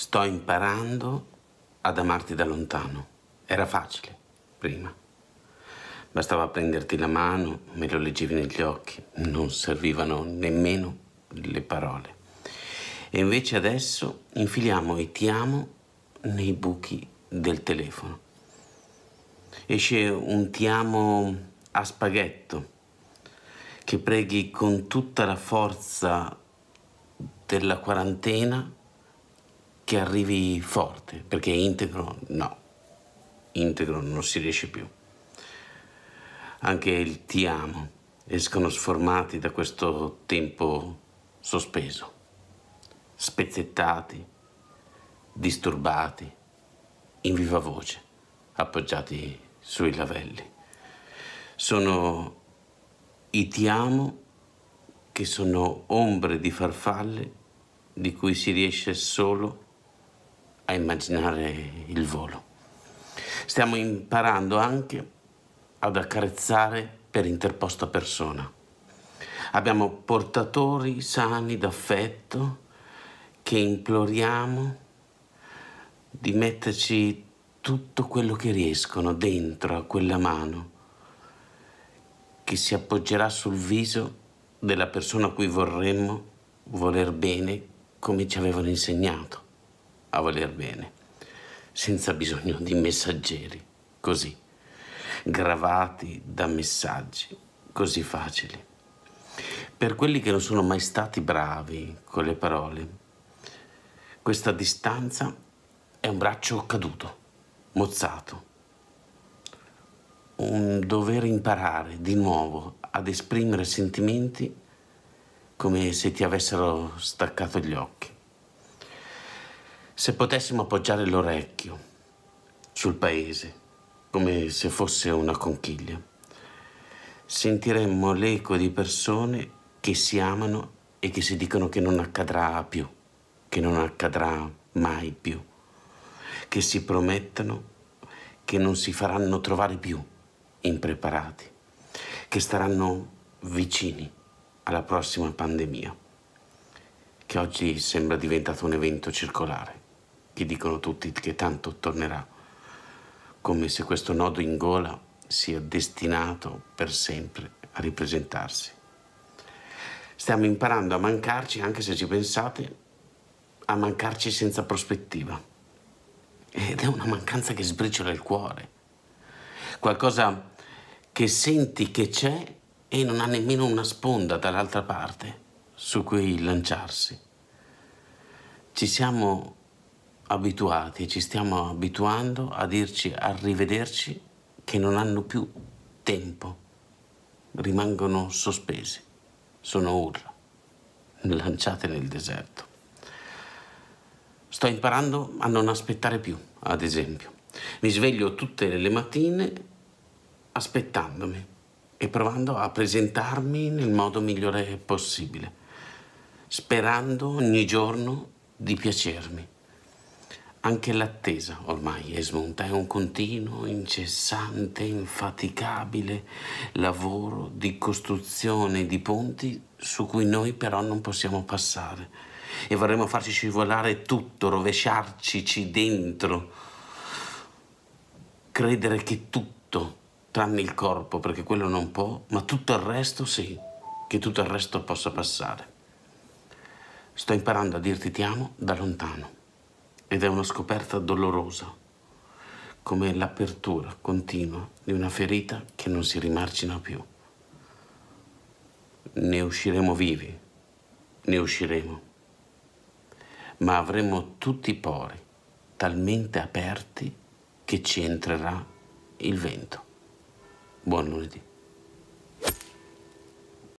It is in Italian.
Sto imparando ad amarti da lontano. Era facile, prima. Bastava prenderti la mano, me lo leggevi negli occhi. Non servivano nemmeno le parole. E invece adesso infiliamo e ti amo nei buchi del telefono. Esce un ti amo a spaghetto che preghi con tutta la forza della quarantena che arrivi forte, perché integro no, integro non si riesce più. Anche il ti amo escono sformati da questo tempo sospeso, spezzettati, disturbati, in viva voce, appoggiati sui lavelli. Sono i ti amo che sono ombre di farfalle di cui si riesce solo a a immaginare il volo. Stiamo imparando anche ad accarezzare per interposta persona. Abbiamo portatori sani d'affetto che imploriamo di metterci tutto quello che riescono dentro a quella mano che si appoggerà sul viso della persona a cui vorremmo voler bene come ci avevano insegnato a voler bene, senza bisogno di messaggeri, così, gravati da messaggi così facili. Per quelli che non sono mai stati bravi con le parole, questa distanza è un braccio caduto, mozzato. Un dover imparare di nuovo ad esprimere sentimenti come se ti avessero staccato gli occhi. Se potessimo appoggiare l'orecchio sul paese, come se fosse una conchiglia, sentiremmo l'eco di persone che si amano e che si dicono che non accadrà più, che non accadrà mai più, che si promettono che non si faranno trovare più impreparati, che staranno vicini alla prossima pandemia, che oggi sembra diventato un evento circolare che dicono tutti che tanto tornerà, come se questo nodo in gola sia destinato per sempre a ripresentarsi. Stiamo imparando a mancarci, anche se ci pensate, a mancarci senza prospettiva. Ed è una mancanza che sbriciola il cuore. Qualcosa che senti che c'è e non ha nemmeno una sponda dall'altra parte su cui lanciarsi. Ci siamo abituati, ci stiamo abituando a dirci arrivederci che non hanno più tempo, rimangono sospesi, sono urla, lanciate nel deserto. Sto imparando a non aspettare più, ad esempio. Mi sveglio tutte le mattine aspettandomi e provando a presentarmi nel modo migliore possibile, sperando ogni giorno di piacermi. Anche l'attesa ormai è smunta, è un continuo, incessante, infaticabile lavoro di costruzione di ponti su cui noi però non possiamo passare e vorremmo farci scivolare tutto, rovesciarcici dentro, credere che tutto, tranne il corpo, perché quello non può, ma tutto il resto sì, che tutto il resto possa passare. Sto imparando a dirti ti amo da lontano ed è una scoperta dolorosa, come l'apertura continua di una ferita che non si rimargina più. Ne usciremo vivi, ne usciremo, ma avremo tutti i pori talmente aperti che ci entrerà il vento. Buon lunedì.